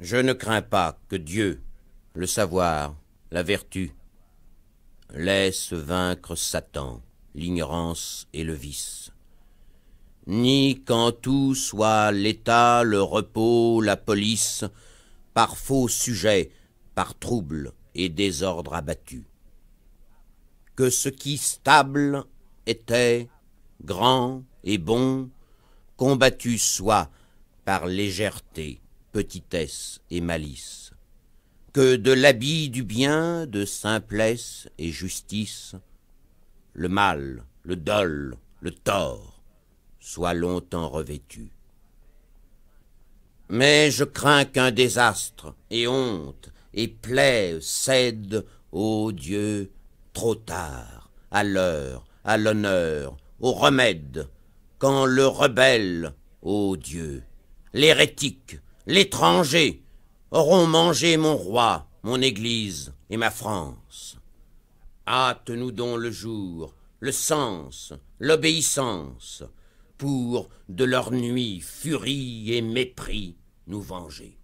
Je ne crains pas que Dieu, le savoir, la vertu, laisse vaincre Satan, l'ignorance et le vice. Ni qu'en tout soit l'état, le repos, la police, par faux sujets, par troubles et désordres abattus. Que ce qui stable était, grand et bon, combattu soit par légèreté, petitesse et malice, que de l'habit du bien, de simplesse et justice, le mal, le dol, le tort, soit longtemps revêtu. Mais je crains qu'un désastre et honte et plaie cède, ô Dieu, trop tard, à l'heure, à l'honneur, au remède, quand le rebelle, ô Dieu, l'hérétique, l'étranger, auront mangé mon roi, mon Église et ma France. Hâte-nous donc le jour, le sens, l'obéissance, pour de leur nuit furie et mépris nous venger.